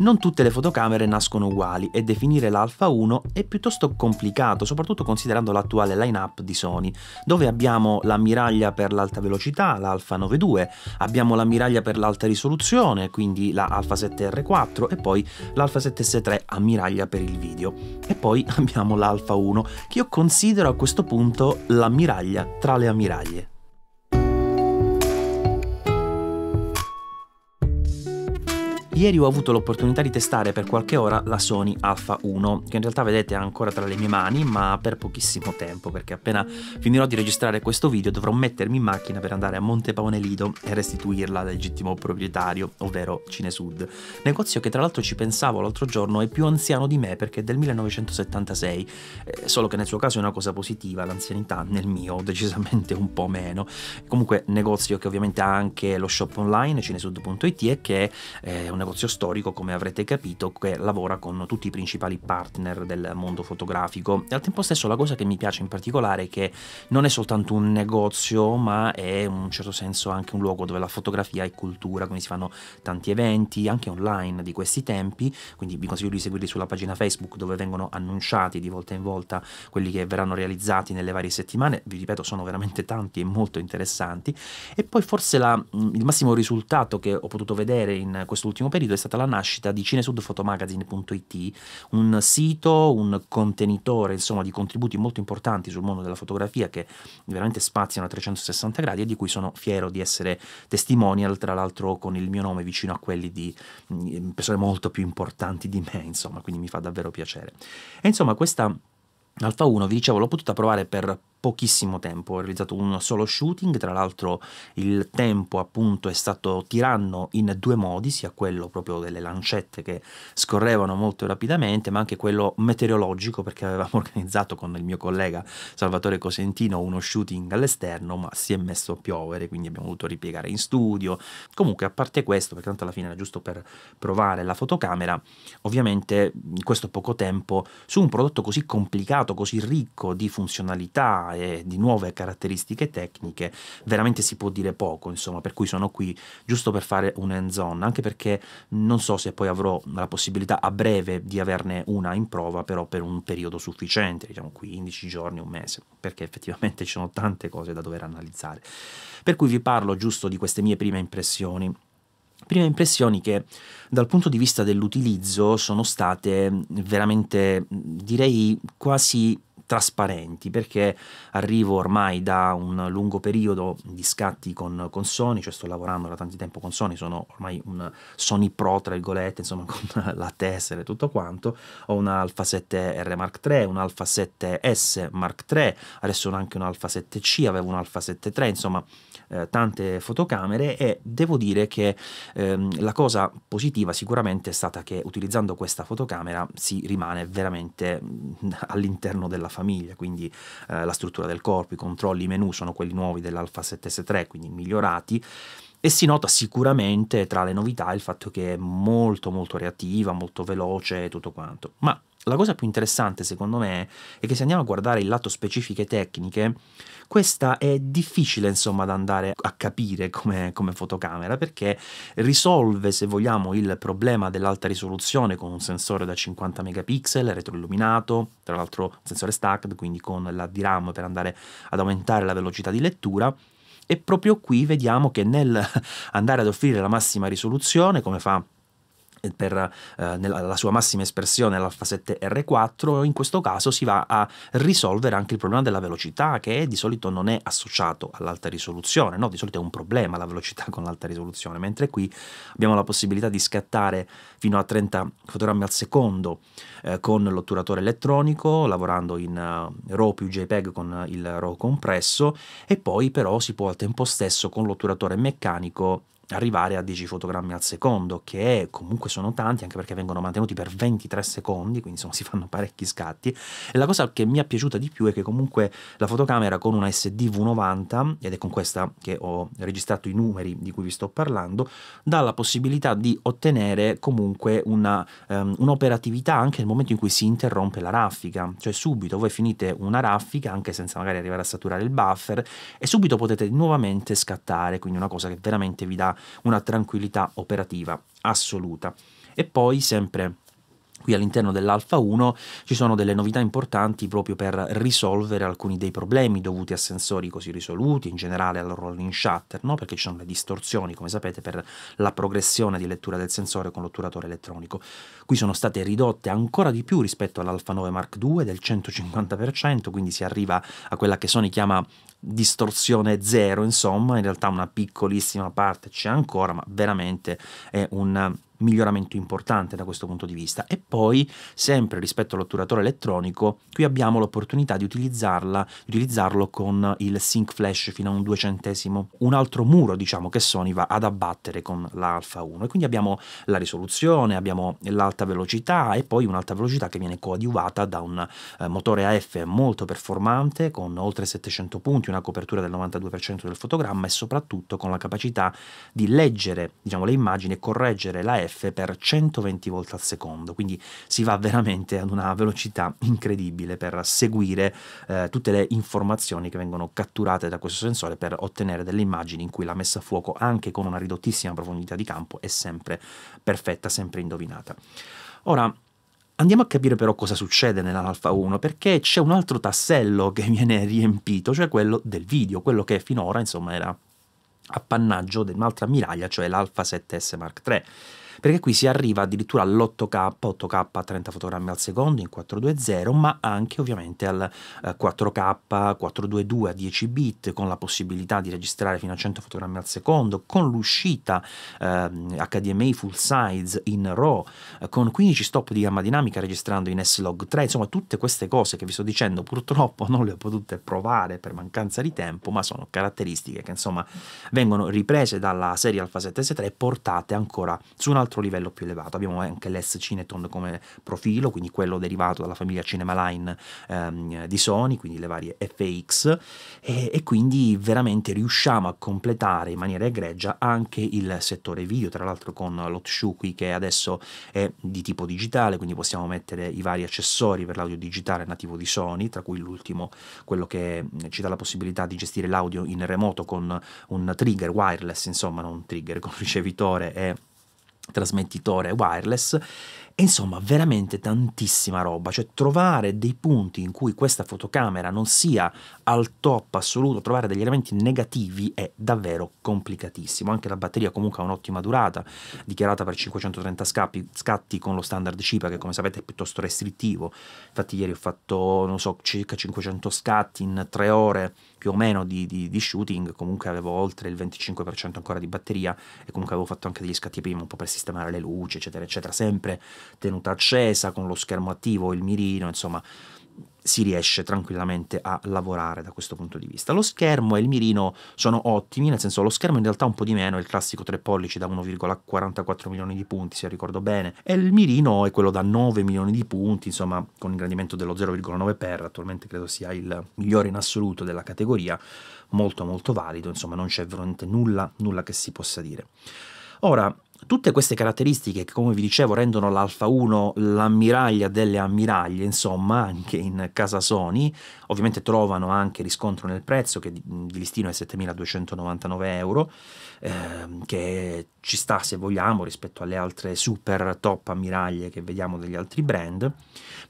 Non tutte le fotocamere nascono uguali e definire l'Alpha 1 è piuttosto complicato, soprattutto considerando l'attuale lineup di Sony, dove abbiamo l'ammiraglia per l'alta velocità, l'Alpha 92, abbiamo l'ammiraglia per l'alta risoluzione, quindi la Alpha 7R4 e poi l'Alpha 7S3 ammiraglia per il video. E poi abbiamo l'Alpha 1, che io considero a questo punto l'ammiraglia tra le ammiraglie. Ieri ho avuto l'opportunità di testare per qualche ora la Sony Alpha 1, che in realtà vedete ancora tra le mie mani, ma per pochissimo tempo, perché appena finirò di registrare questo video dovrò mettermi in macchina per andare a Montepaone Lido e restituirla al legittimo proprietario, ovvero Cinesud. Negozio che tra l'altro ci pensavo l'altro giorno è più anziano di me perché è del 1976, eh, solo che nel suo caso è una cosa positiva, l'anzianità nel mio decisamente un po' meno. Comunque negozio che ovviamente ha anche lo shop online cinesud.it e che è eh, un negozio negozio storico, come avrete capito, che lavora con tutti i principali partner del mondo fotografico. E al tempo stesso la cosa che mi piace in particolare è che non è soltanto un negozio, ma è in un certo senso anche un luogo dove la fotografia è cultura, quindi si fanno tanti eventi, anche online di questi tempi, quindi vi consiglio di seguirli sulla pagina Facebook dove vengono annunciati di volta in volta quelli che verranno realizzati nelle varie settimane, vi ripeto sono veramente tanti e molto interessanti, e poi forse la, il massimo risultato che ho potuto vedere in quest'ultimo periodo periodo è stata la nascita di cinesudfotomagazine.it, un sito, un contenitore insomma, di contributi molto importanti sul mondo della fotografia che veramente spaziano a 360 gradi e di cui sono fiero di essere testimonial, tra l'altro con il mio nome vicino a quelli di mm, persone molto più importanti di me, insomma, quindi mi fa davvero piacere. E insomma questa... Alfa 1, vi dicevo, l'ho potuta provare per pochissimo tempo, ho realizzato un solo shooting, tra l'altro il tempo appunto è stato tiranno in due modi, sia quello proprio delle lancette che scorrevano molto rapidamente, ma anche quello meteorologico perché avevamo organizzato con il mio collega Salvatore Cosentino uno shooting all'esterno, ma si è messo a piovere, quindi abbiamo dovuto ripiegare in studio. Comunque, a parte questo, perché tanto alla fine era giusto per provare la fotocamera, ovviamente in questo poco tempo su un prodotto così complicato, così ricco di funzionalità e di nuove caratteristiche tecniche veramente si può dire poco, insomma, per cui sono qui giusto per fare un hands on, anche perché non so se poi avrò la possibilità a breve di averne una in prova, però per un periodo sufficiente, diciamo 15 giorni, un mese, perché effettivamente ci sono tante cose da dover analizzare. Per cui vi parlo giusto di queste mie prime impressioni. Prime impressioni che dal punto di vista dell'utilizzo sono state veramente, direi, quasi trasparenti perché arrivo ormai da un lungo periodo di scatti con, con Sony, cioè sto lavorando da tanto tempo con Sony, sono ormai un Sony Pro tra virgolette, insomma con la tessera e tutto quanto, ho un Alpha 7R Mark III, un Alpha 7S Mark III, adesso ho anche un Alpha 7C, avevo un Alpha 7 III, insomma eh, tante fotocamere e devo dire che ehm, la cosa positiva sicuramente è stata che utilizzando questa fotocamera si rimane veramente mm, all'interno della famiglia, quindi eh, la struttura del corpo, i controlli, i menu sono quelli nuovi dell'Alfa 7S3, quindi migliorati. E si nota sicuramente tra le novità il fatto che è molto molto reattiva, molto veloce e tutto quanto. Ma la cosa più interessante secondo me è che se andiamo a guardare il lato specifiche tecniche, questa è difficile insomma da andare a capire come, come, fotocamera perché risolve se vogliamo il problema dell'alta risoluzione con un sensore da 50 megapixel retroilluminato, tra l'altro sensore stacked quindi con la DRAM per andare ad aumentare la velocità di lettura e proprio qui vediamo che nel andare ad offrire la massima risoluzione, come fa per eh, nella, la sua massima espressione, l'alfa 7 R4, in questo caso si va a risolvere anche il problema della velocità che di solito non è associato all'alta risoluzione, no? di solito è un problema la velocità con l'alta risoluzione, mentre qui abbiamo la possibilità di scattare fino a 30 fotogrammi al secondo eh, con l'otturatore elettronico, lavorando in uh, RAW più JPEG con il RAW compresso e poi però si può al tempo stesso con l'otturatore meccanico arrivare a 10 fotogrammi al secondo, che comunque sono tanti, anche perché vengono mantenuti per 23 secondi, quindi insomma si fanno parecchi scatti. E la cosa che mi è piaciuta di più è che comunque la fotocamera con una SD V90, ed è con questa che ho registrato i numeri di cui vi sto parlando, dà la possibilità di ottenere comunque una, um, un'operatività anche nel momento in cui si interrompe la raffica, cioè subito voi finite una raffica, anche senza magari arrivare a saturare il buffer, e subito potete nuovamente scattare, quindi una cosa che veramente vi dà una tranquillità operativa assoluta. E poi sempre Qui all'interno dell'Alfa 1 ci sono delle novità importanti proprio per risolvere alcuni dei problemi dovuti a sensori così risoluti, in generale al rolling shutter, no? perché ci sono le distorsioni, come sapete, per la progressione di lettura del sensore con l'otturatore elettronico. Qui sono state ridotte ancora di più rispetto all'Alfa 9 Mark II del 150%, quindi si arriva a quella che Sony chiama distorsione zero, insomma, in realtà una piccolissima parte c'è ancora, ma veramente è un miglioramento importante da questo punto di vista. E poi, sempre rispetto all'otturatore elettronico, qui abbiamo l'opportunità di utilizzarla, utilizzarlo con il Sync Flash fino a un duecentesimo, un altro muro, diciamo, che Sony va ad abbattere con l'Alpha 1. E quindi abbiamo la risoluzione, abbiamo l'alta velocità e poi un'alta velocità che viene coadiuvata da un eh, motore AF molto performante con oltre 700 punti, esempio una copertura del 92% del fotogramma e soprattutto con la capacità di leggere diciamo, le immagini e correggere la F per 120 volte al secondo, quindi si va veramente ad una velocità incredibile per seguire eh, tutte le informazioni che vengono catturate da questo sensore per ottenere delle immagini in cui la messa a fuoco anche con una ridottissima profondità di campo è sempre perfetta, sempre indovinata. Ora, Andiamo a capire però cosa succede nell'Alfa 1 perché c'è un altro tassello che viene riempito, cioè quello del video, quello che finora insomma era appannaggio dell'altra ammiraglia, cioè l'Alfa 7S Mark III perché qui si arriva addirittura all'8K, 8K a 30 fotogrammi al secondo in 420, ma anche ovviamente al 4K 422 a 10 bit con la possibilità di registrare fino a 100 fotogrammi al secondo, con l'uscita eh, HDMI full size in RAW, eh, con 15 stop di gamma dinamica registrando in S-Log 3, insomma tutte queste cose che vi sto dicendo purtroppo non le ho potute provare per mancanza di tempo, ma sono caratteristiche che insomma vengono riprese dalla serie Alpha 7S3 e portate ancora su un altro altro livello più elevato. Abbiamo anche l'S Cineton come profilo, quindi quello derivato dalla famiglia Cinemaline ehm, di Sony, quindi le varie FX, e, e quindi veramente riusciamo a completare in maniera egregia anche il settore video, tra l'altro con l'Otshu qui che adesso è di tipo digitale, quindi possiamo mettere i vari accessori per l'audio digitale nativo di Sony, tra cui l'ultimo, quello che mm, ci dà la possibilità di gestire l'audio in remoto con un trigger wireless, insomma, non un trigger, con un ricevitore e trasmettitore wireless e insomma, veramente tantissima roba, cioè trovare dei punti in cui questa fotocamera non sia al top assoluto, trovare degli elementi negativi è davvero complicatissimo. Anche la batteria comunque ha un'ottima durata, dichiarata per 530 scatti, scatti con lo standard CIPA che come sapete è piuttosto restrittivo. Infatti ieri ho fatto, non so, circa 500 scatti in 3 ore più o meno di, di, di, shooting, comunque avevo oltre il 25% ancora di batteria e comunque avevo fatto anche degli scatti prima un po' per sistemare le luci, eccetera, eccetera, sempre tenuta accesa, con lo schermo attivo, il mirino, insomma si riesce tranquillamente a lavorare da questo punto di vista. Lo schermo e il mirino sono ottimi, nel senso lo schermo in realtà un po' di meno, è il classico 3 pollici da 1,44 milioni di punti se ricordo bene, e il mirino è quello da 9 milioni di punti, insomma con ingrandimento dello 0,9x, attualmente credo sia il migliore in assoluto della categoria, molto molto valido, insomma non c'è veramente nulla, nulla che si possa dire. Ora, Tutte queste caratteristiche che, come vi dicevo, rendono l'Alfa 1 l'ammiraglia delle ammiraglie, insomma, anche in casa Sony, ovviamente trovano anche riscontro nel prezzo, che di listino è 7.299 euro, ehm, che ci sta, se vogliamo, rispetto alle altre super top ammiraglie che vediamo degli altri brand.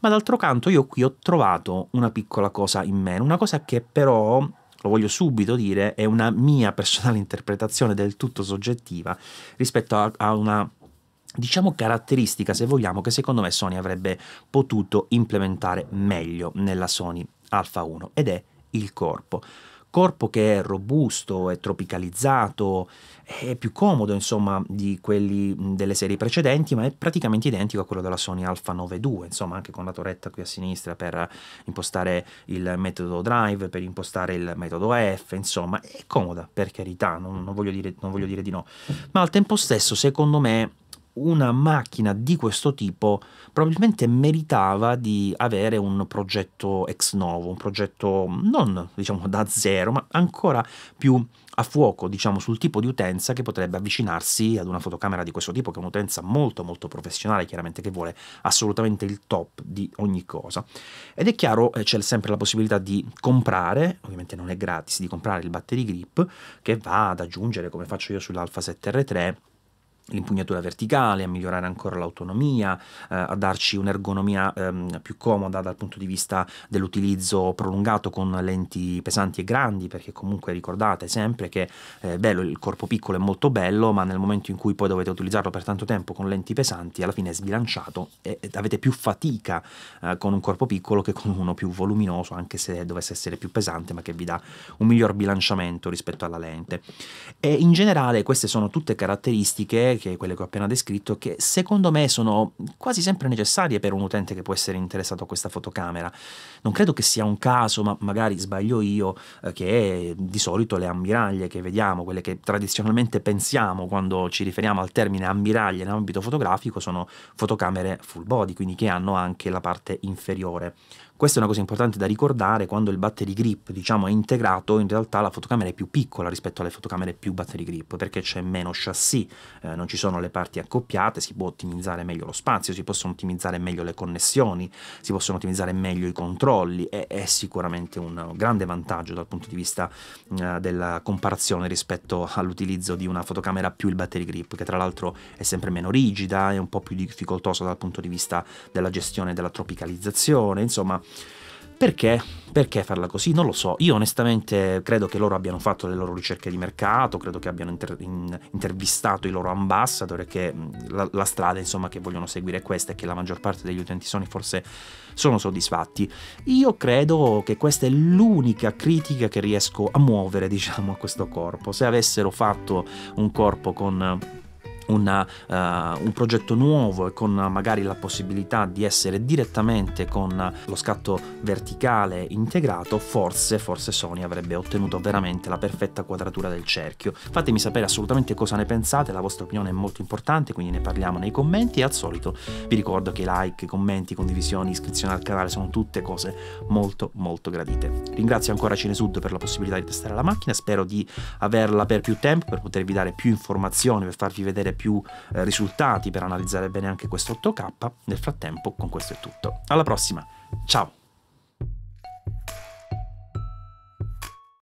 Ma d'altro canto io qui ho trovato una piccola cosa in meno, una cosa che però lo voglio subito dire, è una mia personale interpretazione del tutto soggettiva rispetto a, a una diciamo caratteristica se vogliamo che secondo me Sony avrebbe potuto implementare meglio nella Sony Alpha 1 ed è il corpo corpo che è robusto, è tropicalizzato, è più comodo insomma di quelli delle serie precedenti, ma è praticamente identico a quello della Sony Alpha 92, insomma anche con la torretta qui a sinistra per impostare il metodo drive, per impostare il metodo F, insomma è comoda per carità, non, non, voglio, dire, non voglio dire di no, ma al tempo stesso secondo me una macchina di questo tipo probabilmente meritava di avere un progetto ex novo, un progetto non diciamo da zero, ma ancora più a fuoco, diciamo, sul tipo di utenza che potrebbe avvicinarsi ad una fotocamera di questo tipo, che è un'utenza molto molto professionale, chiaramente che vuole assolutamente il top di ogni cosa. Ed è chiaro, eh, c'è sempre la possibilità di comprare, ovviamente non è gratis, di comprare il battery grip che va ad aggiungere, come faccio io sull'Alpha 7R3, l'impugnatura verticale, a migliorare ancora l'autonomia, eh, a darci un'ergonomia ehm, più comoda dal punto di vista dell'utilizzo prolungato con lenti pesanti e grandi, perché comunque ricordate sempre che eh, bello, il corpo piccolo è molto bello, ma nel momento in cui poi dovete utilizzarlo per tanto tempo con lenti pesanti, alla fine è sbilanciato e, avete più fatica eh, con un corpo piccolo che con uno più voluminoso, anche se dovesse essere più pesante, ma che vi dà un miglior bilanciamento rispetto alla lente. E in generale queste sono tutte caratteristiche che quelle che ho appena descritto, che secondo me sono quasi sempre necessarie per un utente che può essere interessato a questa fotocamera. Non credo che sia un caso, ma magari sbaglio io, eh, che di solito le ammiraglie che vediamo, quelle che tradizionalmente pensiamo quando ci riferiamo al termine ammiraglie in ambito fotografico, sono fotocamere full body, quindi che hanno anche la parte inferiore. Questa è una cosa importante da ricordare quando il battery grip diciamo, è integrato, in realtà la fotocamera è più piccola rispetto alle fotocamere più battery grip perché c'è meno chassis, eh, non ci sono le parti accoppiate, si può ottimizzare meglio lo spazio, si possono ottimizzare meglio le connessioni, si possono ottimizzare meglio i controlli e è sicuramente un grande vantaggio dal punto di vista eh, della comparazione rispetto all'utilizzo di una fotocamera più il battery grip che tra l'altro è sempre meno rigida, è un po' più difficoltosa dal punto di vista della gestione della tropicalizzazione, insomma perché? Perché farla così? Non lo so. Io onestamente credo che loro abbiano fatto le loro ricerche di mercato, credo che abbiano inter- in- intervistato i loro ambassador e che mm, la-, la, strada insomma, che vogliono seguire è questa e che la maggior parte degli utenti Sony forse sono soddisfatti. Io credo che questa è l'unica critica che riesco a muovere diciamo a questo corpo. Se avessero fatto un corpo con una, uh, un progetto nuovo e con magari la possibilità di essere direttamente con lo scatto verticale integrato, forse, forse Sony avrebbe ottenuto veramente la perfetta quadratura del cerchio. Fatemi sapere assolutamente cosa ne pensate, la vostra opinione è molto importante, quindi ne parliamo nei commenti e al solito vi ricordo che like, commenti, condivisioni, iscrizioni al canale sono tutte cose molto molto gradite. Ringrazio ancora Cinesud per la possibilità di testare la macchina, spero di averla per più tempo per potervi dare più informazioni, per farvi vedere più eh, risultati per analizzare bene anche questo 8K. Nel frattempo con questo è tutto. Alla prossima, ciao!